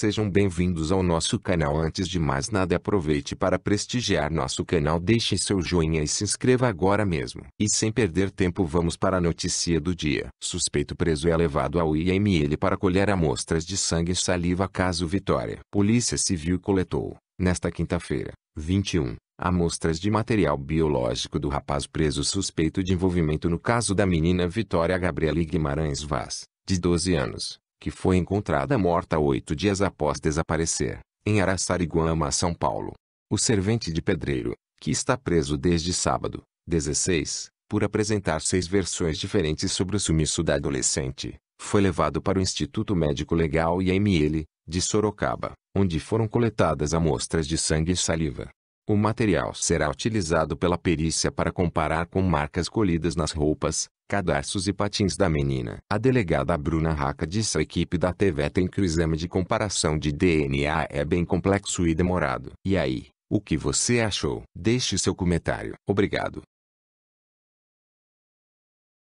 Sejam bem-vindos ao nosso canal. Antes de mais nada, aproveite para prestigiar nosso canal, deixe seu joinha e se inscreva agora mesmo. E sem perder tempo, vamos para a notícia do dia. Suspeito preso é levado ao IML para colher amostras de sangue e saliva caso Vitória. Polícia Civil coletou, nesta quinta-feira, 21, amostras de material biológico do rapaz preso suspeito de envolvimento no caso da menina Vitória Gabriela Guimarães Vaz, de 12 anos que foi encontrada morta oito dias após desaparecer, em Araçariguama, São Paulo. O servente de pedreiro, que está preso desde sábado, 16, por apresentar seis versões diferentes sobre o sumiço da adolescente, foi levado para o Instituto Médico Legal IML, de Sorocaba, onde foram coletadas amostras de sangue e saliva. O material será utilizado pela perícia para comparar com marcas colhidas nas roupas, cadarços e patins da menina. A delegada Bruna Raca disse à equipe da TV tem que o exame de comparação de DNA é bem complexo e demorado. E aí, o que você achou? Deixe seu comentário. Obrigado.